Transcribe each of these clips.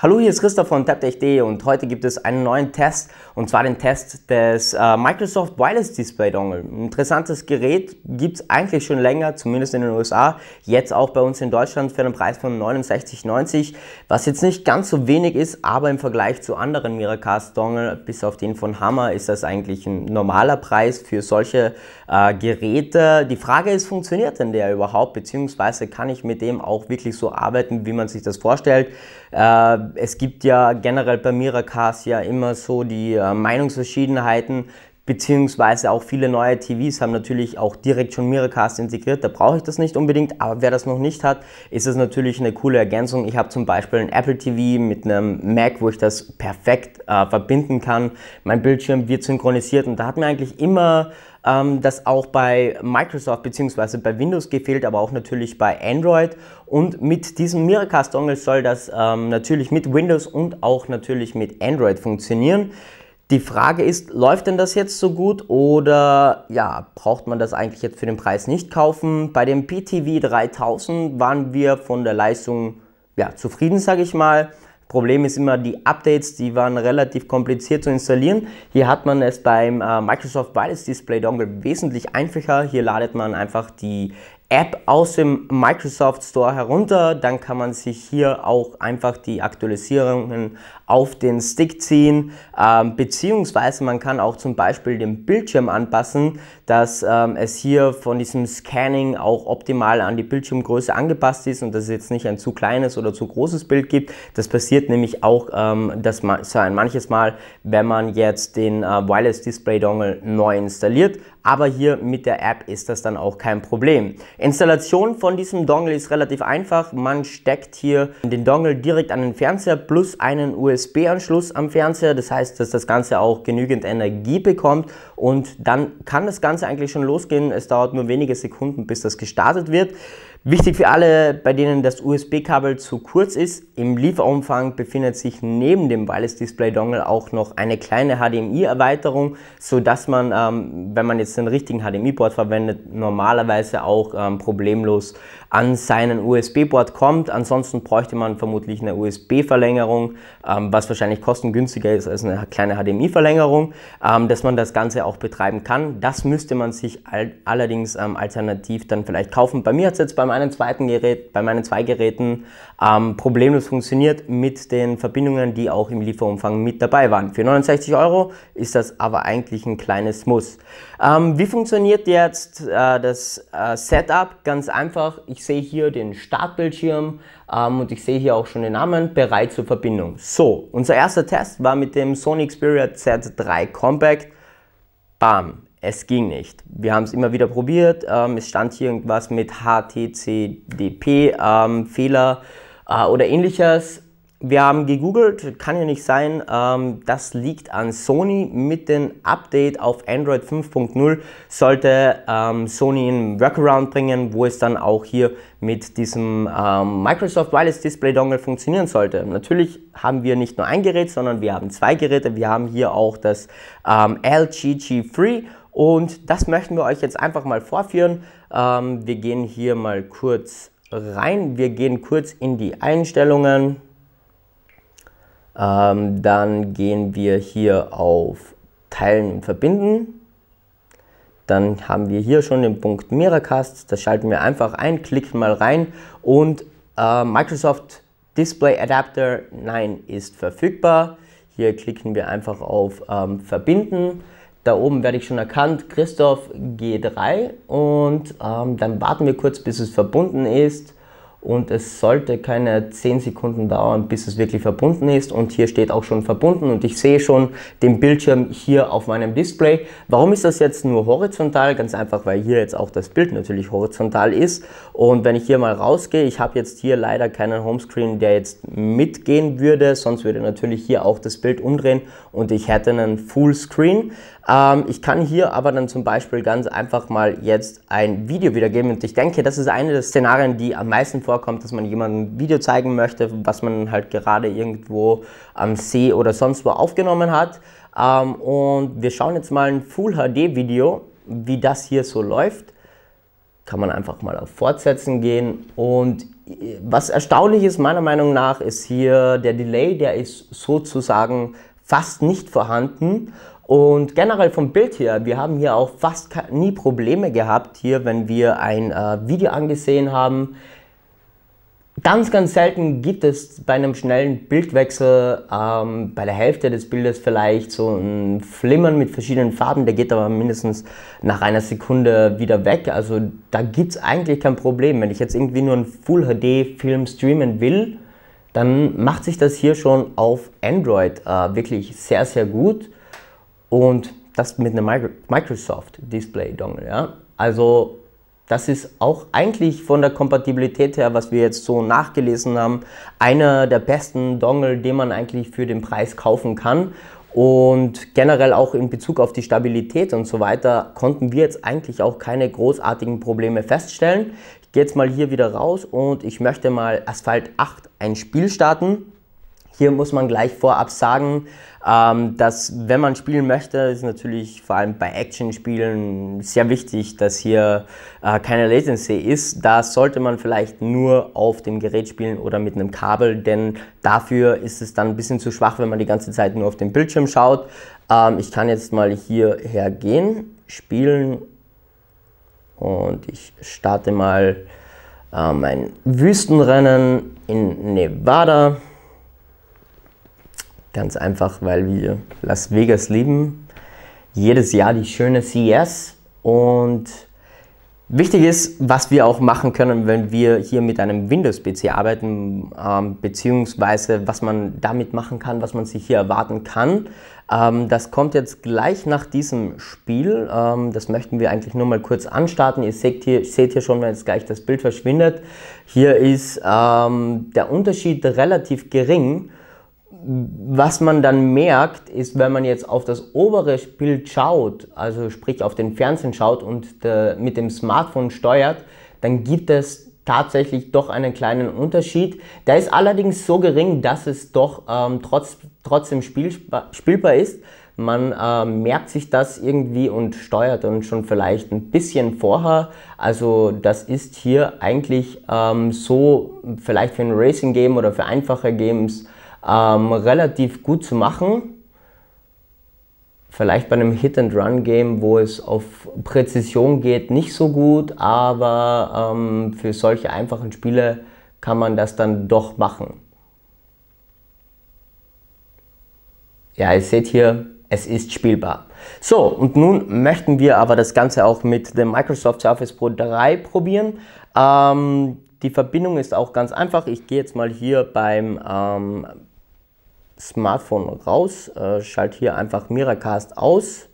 Hallo, hier ist Christoph von TapTech.de und heute gibt es einen neuen Test und zwar den Test des äh, Microsoft Wireless Display Dongle. interessantes Gerät gibt es eigentlich schon länger, zumindest in den USA, jetzt auch bei uns in Deutschland für einen Preis von 69,90, was jetzt nicht ganz so wenig ist, aber im Vergleich zu anderen Miracast Dongle, bis auf den von Hammer, ist das eigentlich ein normaler Preis für solche äh, Geräte. Die Frage ist, funktioniert denn der überhaupt, beziehungsweise kann ich mit dem auch wirklich so arbeiten, wie man sich das vorstellt? Äh, es gibt ja generell bei Mirakas ja immer so die äh, Meinungsverschiedenheiten, beziehungsweise auch viele neue TVs haben natürlich auch direkt schon Miracast integriert, da brauche ich das nicht unbedingt, aber wer das noch nicht hat, ist es natürlich eine coole Ergänzung. Ich habe zum Beispiel ein Apple TV mit einem Mac, wo ich das perfekt äh, verbinden kann. Mein Bildschirm wird synchronisiert und da hat mir eigentlich immer ähm, das auch bei Microsoft bzw. bei Windows gefehlt, aber auch natürlich bei Android. Und mit diesem Miracast-Dongle soll das ähm, natürlich mit Windows und auch natürlich mit Android funktionieren. Die Frage ist, läuft denn das jetzt so gut oder ja, braucht man das eigentlich jetzt für den Preis nicht kaufen? Bei dem PTV 3000 waren wir von der Leistung ja, zufrieden, sage ich mal. Problem ist immer die Updates, die waren relativ kompliziert zu installieren. Hier hat man es beim äh, Microsoft Wireless Display Dongle wesentlich einfacher. Hier ladet man einfach die App aus dem Microsoft Store herunter, dann kann man sich hier auch einfach die Aktualisierungen auf den Stick ziehen, ähm, beziehungsweise man kann auch zum Beispiel den Bildschirm anpassen, dass ähm, es hier von diesem Scanning auch optimal an die Bildschirmgröße angepasst ist und dass es jetzt nicht ein zu kleines oder zu großes Bild gibt. Das passiert nämlich auch ähm, das man, manches Mal, wenn man jetzt den äh, Wireless Display Dongle neu installiert. Aber hier mit der App ist das dann auch kein Problem. Installation von diesem Dongle ist relativ einfach. Man steckt hier den Dongle direkt an den Fernseher plus einen USB USB-Anschluss am Fernseher. Das heißt, dass das Ganze auch genügend Energie bekommt und dann kann das Ganze eigentlich schon losgehen. Es dauert nur wenige Sekunden, bis das gestartet wird. Wichtig für alle, bei denen das USB-Kabel zu kurz ist, im Lieferumfang befindet sich neben dem Wireless Display Dongle auch noch eine kleine HDMI-Erweiterung, sodass man, ähm, wenn man jetzt den richtigen HDMI-Port verwendet, normalerweise auch ähm, problemlos an seinen USB-Board kommt. Ansonsten bräuchte man vermutlich eine USB-Verlängerung, ähm, was wahrscheinlich kostengünstiger ist als eine kleine HDMI-Verlängerung, ähm, dass man das Ganze auch betreiben kann. Das müsste man sich all allerdings ähm, alternativ dann vielleicht kaufen. Bei mir hat es jetzt bei meinem zweiten Gerät, bei meinen zwei Geräten ähm, problemlos funktioniert mit den Verbindungen, die auch im Lieferumfang mit dabei waren. Für 69 Euro ist das aber eigentlich ein kleines Muss. Ähm, wie funktioniert jetzt äh, das äh, Setup? Ganz einfach. Ich ich sehe hier den Startbildschirm ähm, und ich sehe hier auch schon den Namen, bereit zur Verbindung. So, unser erster Test war mit dem Sony Xperia Z3 Compact. Bam, es ging nicht. Wir haben es immer wieder probiert. Ähm, es stand hier irgendwas mit HTCDP-Fehler ähm, äh, oder ähnliches. Wir haben gegoogelt, kann ja nicht sein, ähm, das liegt an Sony. Mit dem Update auf Android 5.0 sollte ähm, Sony einen Workaround bringen, wo es dann auch hier mit diesem ähm, Microsoft Wireless Display Dongle funktionieren sollte. Natürlich haben wir nicht nur ein Gerät, sondern wir haben zwei Geräte. Wir haben hier auch das ähm, LG G3 und das möchten wir euch jetzt einfach mal vorführen. Ähm, wir gehen hier mal kurz rein. Wir gehen kurz in die Einstellungen. Ähm, dann gehen wir hier auf Teilen und Verbinden. Dann haben wir hier schon den Punkt Miracast. Das schalten wir einfach ein, klicken mal rein und äh, Microsoft Display Adapter, nein, ist verfügbar. Hier klicken wir einfach auf ähm, Verbinden. Da oben werde ich schon erkannt, Christoph G3 und ähm, dann warten wir kurz, bis es verbunden ist und es sollte keine 10 Sekunden dauern, bis es wirklich verbunden ist und hier steht auch schon verbunden und ich sehe schon den Bildschirm hier auf meinem Display. Warum ist das jetzt nur horizontal? Ganz einfach, weil hier jetzt auch das Bild natürlich horizontal ist und wenn ich hier mal rausgehe, ich habe jetzt hier leider keinen Homescreen, der jetzt mitgehen würde, sonst würde natürlich hier auch das Bild umdrehen und ich hätte einen Fullscreen. Ähm, ich kann hier aber dann zum Beispiel ganz einfach mal jetzt ein Video wiedergeben und ich denke, das ist eine der Szenarien, die am meisten vorkommt, dass man jemandem ein Video zeigen möchte, was man halt gerade irgendwo am See oder sonst wo aufgenommen hat. Ähm, und wir schauen jetzt mal ein Full HD Video, wie das hier so läuft. Kann man einfach mal auf Fortsetzen gehen und äh, was erstaunlich ist meiner Meinung nach ist hier der Delay, der ist sozusagen fast nicht vorhanden und generell vom Bild her, wir haben hier auch fast nie Probleme gehabt, hier, wenn wir ein äh, Video angesehen haben. Ganz, ganz selten gibt es bei einem schnellen Bildwechsel ähm, bei der Hälfte des Bildes vielleicht so ein Flimmern mit verschiedenen Farben, der geht aber mindestens nach einer Sekunde wieder weg. Also da gibt es eigentlich kein Problem. Wenn ich jetzt irgendwie nur einen Full-HD-Film streamen will, dann macht sich das hier schon auf Android äh, wirklich sehr, sehr gut. Und das mit einem Microsoft-Display-Dongle. Ja? Also das ist auch eigentlich von der Kompatibilität her, was wir jetzt so nachgelesen haben, einer der besten Dongle, den man eigentlich für den Preis kaufen kann. Und generell auch in Bezug auf die Stabilität und so weiter konnten wir jetzt eigentlich auch keine großartigen Probleme feststellen. Ich gehe jetzt mal hier wieder raus und ich möchte mal Asphalt 8 ein Spiel starten. Hier muss man gleich vorab sagen, ähm, dass wenn man spielen möchte, ist natürlich vor allem bei Action-Spielen sehr wichtig, dass hier äh, keine Latency ist. Da sollte man vielleicht nur auf dem Gerät spielen oder mit einem Kabel, denn dafür ist es dann ein bisschen zu schwach, wenn man die ganze Zeit nur auf den Bildschirm schaut. Ähm, ich kann jetzt mal hierher gehen, spielen und ich starte mal äh, mein Wüstenrennen in Nevada. Ganz einfach, weil wir Las Vegas lieben. Jedes Jahr die schöne CES und Wichtig ist, was wir auch machen können, wenn wir hier mit einem Windows-PC arbeiten, ähm, beziehungsweise was man damit machen kann, was man sich hier erwarten kann. Ähm, das kommt jetzt gleich nach diesem Spiel. Ähm, das möchten wir eigentlich nur mal kurz anstarten. Ihr seht hier, seht hier schon, wenn jetzt gleich das Bild verschwindet. Hier ist ähm, der Unterschied relativ gering was man dann merkt, ist, wenn man jetzt auf das obere Bild schaut, also sprich auf den Fernsehen schaut und de, äh, mit dem Smartphone steuert, dann gibt es tatsächlich doch einen kleinen Unterschied. Der ist allerdings so gering, dass es doch ähm, trotz, trotzdem spiel, spielbar ist. Man äh, merkt sich das irgendwie und steuert dann schon vielleicht ein bisschen vorher. Also das ist hier eigentlich ähm, so vielleicht für ein Racing-Game oder für einfache Games ähm, relativ gut zu machen. Vielleicht bei einem Hit-and-Run-Game, wo es auf Präzision geht, nicht so gut, aber ähm, für solche einfachen Spiele kann man das dann doch machen. Ja, ihr seht hier, es ist spielbar. So, und nun möchten wir aber das Ganze auch mit dem Microsoft Surface Pro 3 probieren. Ähm, die Verbindung ist auch ganz einfach. Ich gehe jetzt mal hier beim ähm, Smartphone raus, äh, schalte hier einfach Miracast aus.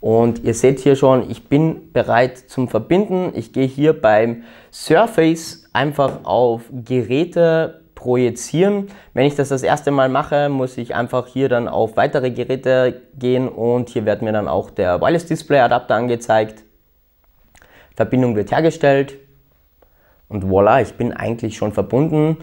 Und ihr seht hier schon, ich bin bereit zum Verbinden. Ich gehe hier beim Surface einfach auf Geräte projizieren. Wenn ich das das erste Mal mache, muss ich einfach hier dann auf weitere Geräte gehen und hier wird mir dann auch der Wireless Display Adapter angezeigt. Verbindung wird hergestellt und voilà, ich bin eigentlich schon verbunden.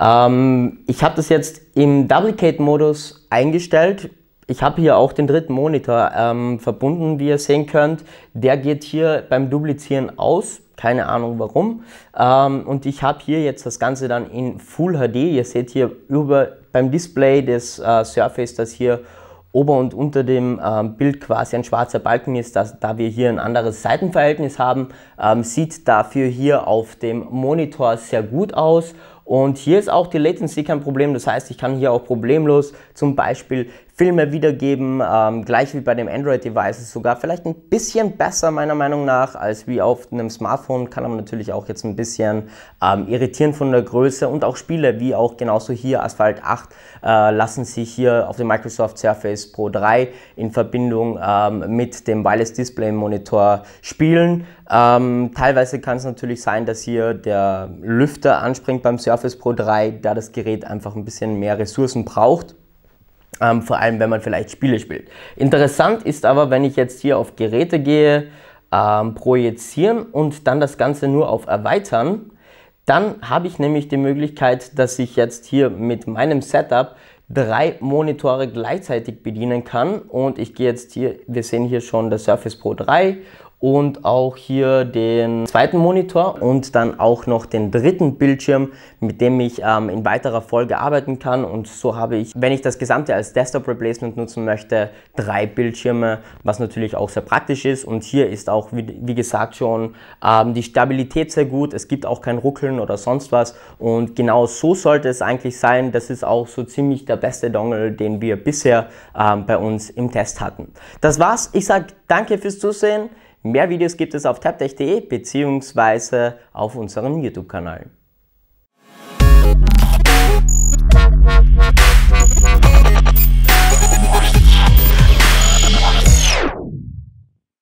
Ähm, ich habe das jetzt im Duplicate-Modus eingestellt. Ich habe hier auch den dritten Monitor ähm, verbunden, wie ihr sehen könnt. Der geht hier beim Duplizieren aus, keine Ahnung warum. Ähm, und ich habe hier jetzt das Ganze dann in Full HD. Ihr seht hier über, beim Display des äh, Surface, dass hier ober und unter dem ähm, Bild quasi ein schwarzer Balken ist, dass, da wir hier ein anderes Seitenverhältnis haben, ähm, sieht dafür hier auf dem Monitor sehr gut aus und hier ist auch die Latency kein Problem, das heißt, ich kann hier auch problemlos zum Beispiel Filme wiedergeben, ähm, gleich wie bei dem Android-Devices sogar, vielleicht ein bisschen besser meiner Meinung nach als wie auf einem Smartphone, kann aber natürlich auch jetzt ein bisschen ähm, irritieren von der Größe und auch Spiele, wie auch genauso hier Asphalt 8, äh, lassen sich hier auf dem Microsoft Surface Pro 3 in Verbindung ähm, mit dem Wireless Display Monitor spielen. Ähm, teilweise kann es natürlich sein, dass hier der Lüfter anspringt beim Surface Pro 3, da das Gerät einfach ein bisschen mehr Ressourcen braucht. Ähm, vor allem, wenn man vielleicht Spiele spielt. Interessant ist aber, wenn ich jetzt hier auf Geräte gehe, ähm, projizieren und dann das Ganze nur auf erweitern, dann habe ich nämlich die Möglichkeit, dass ich jetzt hier mit meinem Setup drei Monitore gleichzeitig bedienen kann und ich gehe jetzt hier, wir sehen hier schon das Surface Pro 3 und auch hier den zweiten Monitor und dann auch noch den dritten Bildschirm, mit dem ich ähm, in weiterer Folge arbeiten kann. Und so habe ich, wenn ich das Gesamte als Desktop Replacement nutzen möchte, drei Bildschirme, was natürlich auch sehr praktisch ist. Und hier ist auch, wie, wie gesagt, schon ähm, die Stabilität sehr gut. Es gibt auch kein Ruckeln oder sonst was. Und genau so sollte es eigentlich sein. Das ist auch so ziemlich der beste Dongle, den wir bisher ähm, bei uns im Test hatten. Das war's. Ich sage danke fürs Zusehen. Mehr Videos gibt es auf tabtech.de bzw. auf unserem YouTube-Kanal.